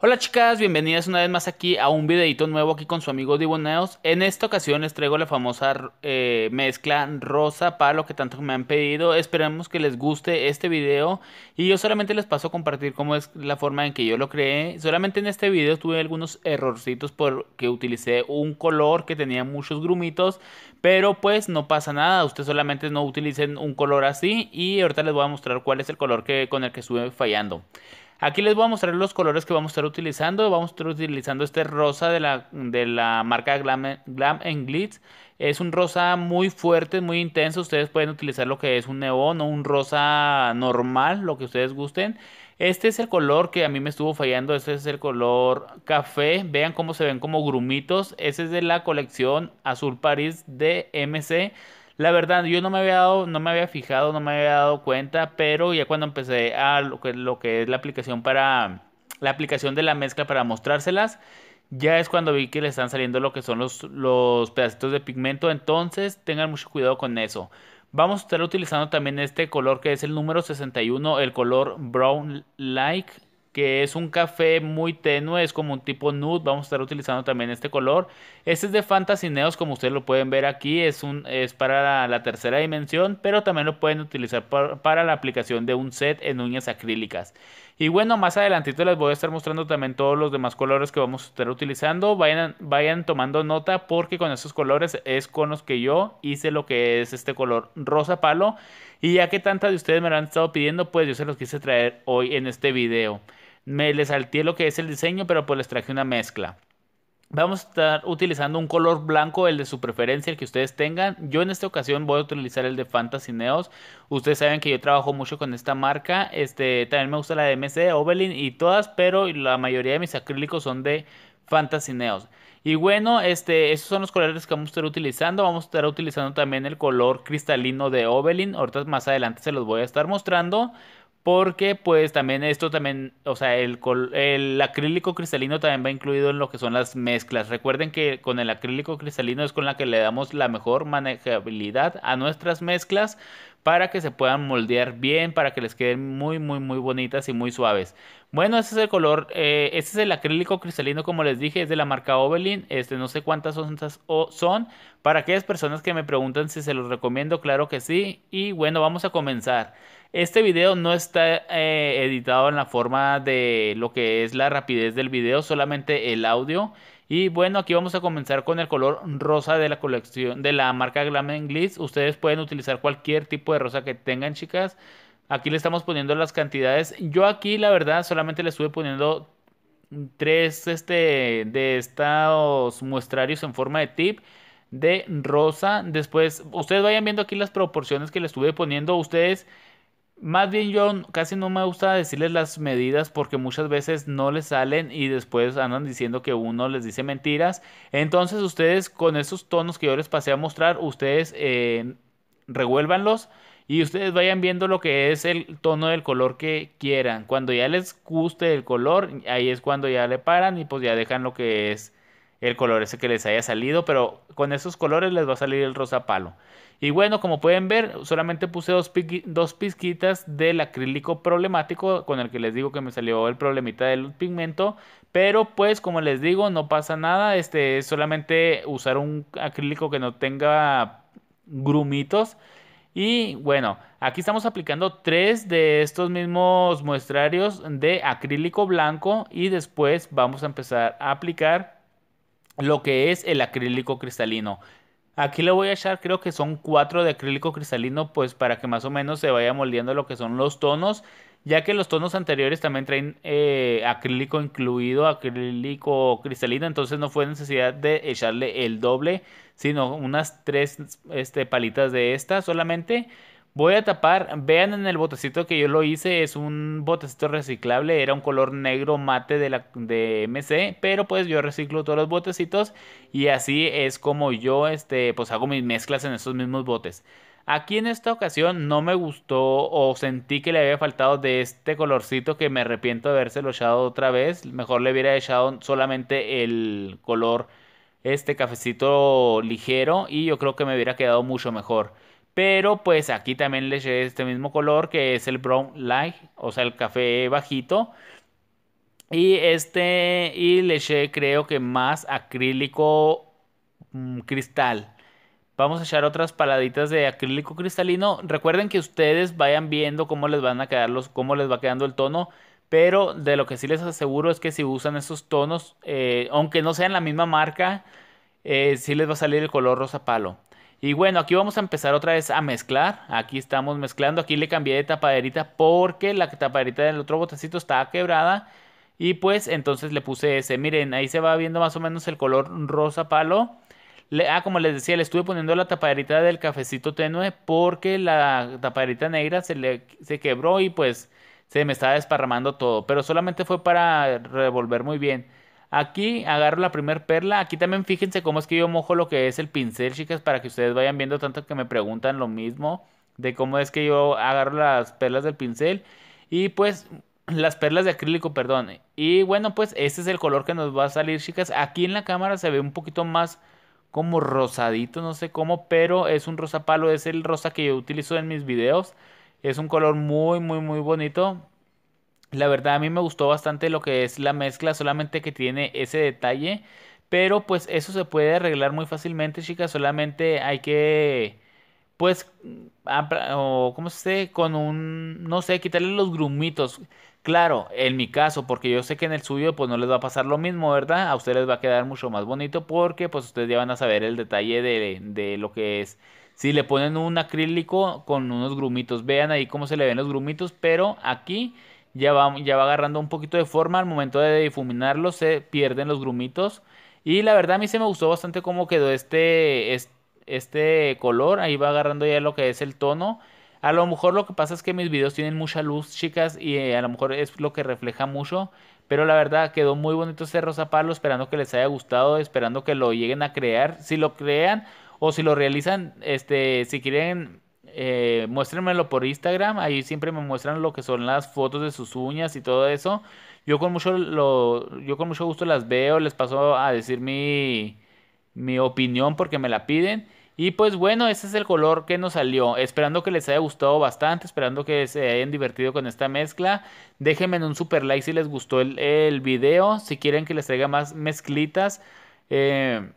Hola chicas, bienvenidas una vez más aquí a un videito nuevo aquí con su amigo Diboneos En esta ocasión les traigo la famosa eh, mezcla rosa palo que tanto me han pedido. Esperemos que les guste este video y yo solamente les paso a compartir cómo es la forma en que yo lo creé. Solamente en este video tuve algunos errorcitos porque utilicé un color que tenía muchos grumitos, pero pues no pasa nada. Ustedes solamente no utilicen un color así y ahorita les voy a mostrar cuál es el color que, con el que estuve fallando. Aquí les voy a mostrar los colores que vamos a estar utilizando. Vamos a estar utilizando este rosa de la, de la marca Glam, Glam Glitz. Es un rosa muy fuerte, muy intenso. Ustedes pueden utilizar lo que es un neón o un rosa normal, lo que ustedes gusten. Este es el color que a mí me estuvo fallando. Este es el color café. Vean cómo se ven como grumitos. Ese es de la colección Azul París de MC. La verdad, yo no me había dado, no me había fijado, no me había dado cuenta, pero ya cuando empecé a lo que, es la aplicación para la aplicación de la mezcla para mostrárselas, ya es cuando vi que le están saliendo lo que son los, los pedacitos de pigmento, entonces tengan mucho cuidado con eso. Vamos a estar utilizando también este color que es el número 61, el color Brown Like que es un café muy tenue, es como un tipo nude, vamos a estar utilizando también este color. Este es de Neos. como ustedes lo pueden ver aquí, es, un, es para la, tercera dimensión, pero también lo pueden utilizar para la aplicación de un set en uñas acrílicas. Y bueno, más adelantito les voy a estar mostrando también todos los demás colores que vamos a estar utilizando. Vayan, vayan tomando nota porque con esos colores es con los que yo hice lo que es este color rosa palo. Y ya que tantas de ustedes me lo han estado pidiendo, pues yo se los quise traer hoy en este video. Me les salté lo que es el diseño, pero pues les traje una mezcla. Vamos a estar utilizando un color blanco, el de su preferencia, el que ustedes tengan. Yo en esta ocasión voy a utilizar el de Fantasy Neos. Ustedes saben que yo trabajo mucho con esta marca. Este, también me gusta la de MC, y todas, pero la mayoría de mis acrílicos son de Fantasy Neos. Y bueno, este, esos son los colores que vamos a estar utilizando. Vamos a estar utilizando también el color cristalino de Oveline. Ahorita más adelante se los voy a estar mostrando porque pues también esto también, o sea, el, acrílico cristalino también va incluido en lo que son las mezclas. Recuerden que con el acrílico cristalino es con la que le damos la mejor manejabilidad a nuestras mezclas para que se puedan moldear bien, para que les queden muy, muy, muy bonitas y muy suaves. Bueno, ese es el color, este es el acrílico cristalino, como les dije, es de la marca Ovelin este no sé cuántas onzas son, para aquellas personas que me preguntan si se los recomiendo, claro que sí, y bueno, vamos a comenzar. Este video no está eh, editado en la forma de lo que es la rapidez del video, solamente el audio. Y bueno, aquí vamos a comenzar con el color rosa de la colección de la marca Glam English Ustedes pueden utilizar cualquier tipo de rosa que tengan, chicas. Aquí le estamos poniendo las cantidades. Yo aquí, la verdad, solamente le estuve poniendo tres este, de estos muestrarios en forma de tip de rosa. Después, ustedes vayan viendo aquí las proporciones que le estuve poniendo. Ustedes más bien yo casi no me gusta decirles las medidas porque muchas veces no les salen y después andan diciendo que uno les dice mentiras. Entonces ustedes con esos tonos que yo les pasé a mostrar, ustedes eh, revuélvanlos y ustedes vayan viendo lo que es el tono del color que quieran. Cuando ya les guste el color, ahí es cuando ya le paran y pues ya dejan lo que es el color ese que les haya salido. Pero con esos colores les va a salir el rosa palo. Y bueno, como pueden ver, solamente puse dos, dos pizquitas del acrílico problemático con el que les digo que me salió el problemita del pigmento. Pero pues como les digo, no pasa nada. Este es solamente usar un acrílico que no tenga grumitos. Y bueno, aquí estamos aplicando tres de estos mismos muestrarios de acrílico blanco y después vamos a empezar a aplicar lo que es el acrílico cristalino. Aquí le voy a echar, creo que son cuatro de acrílico cristalino, pues para que más o menos se vaya moldeando lo que son los tonos, ya que los tonos anteriores también traen eh, acrílico incluido, acrílico cristalino, entonces no fue necesidad de echarle el doble, sino unas tres este, palitas de esta solamente Voy a tapar, vean en el botecito que yo lo hice, es un botecito reciclable, era un color negro mate de, la, de MC, pero pues yo reciclo todos los botecitos y así es como yo este, pues hago mis mezclas en esos mismos botes. Aquí en esta ocasión no me gustó o sentí que le había faltado de este colorcito que me arrepiento de habérselo echado otra vez. Mejor le hubiera echado solamente el color este cafecito ligero y yo creo que me hubiera quedado mucho mejor. Pero pues aquí también le eché este mismo color que es el brown light, o sea el café bajito. Y este, y le eché creo que más acrílico mm, cristal. Vamos a echar otras paladitas de acrílico cristalino. Recuerden que ustedes vayan viendo cómo les van a quedar los, cómo les va quedando el tono. Pero de lo que sí les aseguro es que si usan esos tonos, eh, aunque no sean la misma marca, eh, sí les va a salir el color rosa palo. Y bueno, aquí vamos a empezar otra vez a mezclar. Aquí estamos mezclando. Aquí le cambié de tapaderita porque la tapaderita del otro botecito estaba quebrada. Y pues entonces le puse ese. Miren, ahí se va viendo más o menos el color rosa palo. ah, como les decía, le estuve poniendo la tapaderita del cafecito tenue porque la tapaderita negra se, le, se quebró y pues se me estaba desparramando todo. Pero solamente fue para revolver muy bien. Aquí agarro la primer perla. Aquí también fíjense cómo es que yo mojo lo que es el pincel, chicas, para que ustedes vayan viendo tanto que me preguntan lo mismo de cómo es que yo agarro las perlas del pincel. Y pues las perlas de acrílico, perdón. Y bueno, pues este es el color que nos va a salir, chicas. Aquí en la cámara se ve un poquito más como rosadito, no sé cómo, pero es un rosa palo, es el rosa que yo utilizo en mis videos. Es un color muy, muy, muy bonito. La verdad a mí me gustó bastante lo que es la mezcla, solamente que tiene ese detalle. Pero pues eso se puede arreglar muy fácilmente, chicas. Solamente hay que, pues, o cómo se dice, con un, no sé, quitarle los grumitos. Claro, en mi caso, porque yo sé que en el suyo pues no les va a pasar lo mismo, ¿verdad? A ustedes les va a quedar mucho más bonito porque pues ustedes ya van a saber el detalle de, de lo que es. Si le ponen un acrílico con unos grumitos, vean ahí cómo se le ven los grumitos, pero aquí ya va, ya va agarrando un poquito de forma al momento de difuminarlo, se pierden los grumitos. Y la verdad a mí se me gustó bastante cómo quedó este, este color, ahí va agarrando ya lo que es el tono. A lo mejor lo que pasa es que mis videos tienen mucha luz, chicas, y eh, a lo mejor es lo que refleja mucho. Pero la verdad quedó muy bonito este rosa palo, esperando que les haya gustado, esperando que lo lleguen a crear. Si lo crean o si lo realizan, este, si quieren eh, muéstrenmelo por Instagram, ahí siempre me muestran lo que son las fotos de sus uñas y todo eso. Yo con mucho, lo, yo con mucho gusto las veo, les paso a decir mi, mi opinión porque me la piden. Y pues bueno, ese es el color que nos salió. Esperando que les haya gustado bastante, esperando que se hayan divertido con esta mezcla. Déjenme un super like si les gustó el, video, si quieren que les traiga más mezclitas. Eh,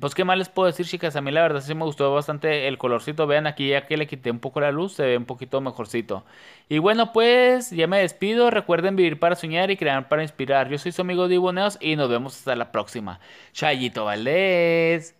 pues qué más les puedo decir, chicas. A mí la verdad sí me gustó bastante el colorcito. Vean aquí ya que le quité un poco la luz, se ve un poquito mejorcito. Y bueno, pues ya me despido. Recuerden vivir para soñar y crear para inspirar. Yo soy su amigo Diboneos y nos vemos hasta la próxima. Chayito Valdés.